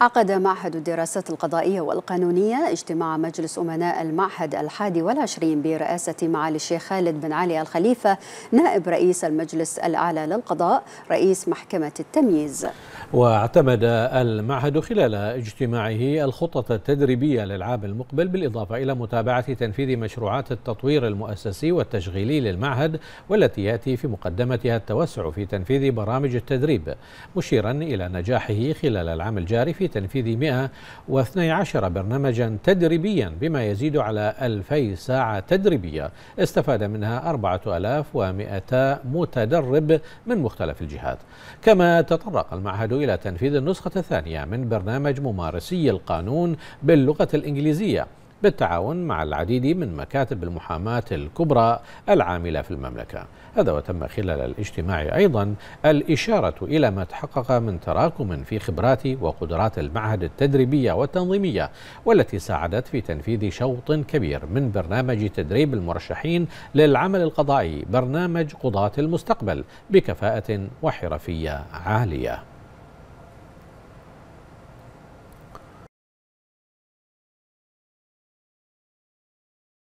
عقد معهد الدراسات القضائية والقانونية اجتماع مجلس أمناء المعهد الحادي والعشرين برئاسة معالي الشيخ خالد بن علي الخليفة نائب رئيس المجلس الأعلى للقضاء رئيس محكمة التمييز واعتمد المعهد خلال اجتماعه الخطط التدريبية للعام المقبل بالإضافة إلى متابعة تنفيذ مشروعات التطوير المؤسسي والتشغيلي للمعهد والتي يأتي في مقدمتها التوسع في تنفيذ برامج التدريب مشيرا إلى نجاحه خلال العام الجاري في تنفيذ 112 برنامجا تدريبيا بما يزيد على 2000 ساعة تدريبية استفاد منها 4200 متدرب من مختلف الجهات كما تطرق المعهد إلى تنفيذ النسخة الثانية من برنامج ممارسي القانون باللغة الإنجليزية بالتعاون مع العديد من مكاتب المحاماة الكبرى العاملة في المملكة هذا وتم خلال الاجتماع أيضا الإشارة إلى ما تحقق من تراكم في خبرات وقدرات المعهد التدريبية والتنظيمية والتي ساعدت في تنفيذ شوط كبير من برنامج تدريب المرشحين للعمل القضائي برنامج قضاة المستقبل بكفاءة وحرفية عالية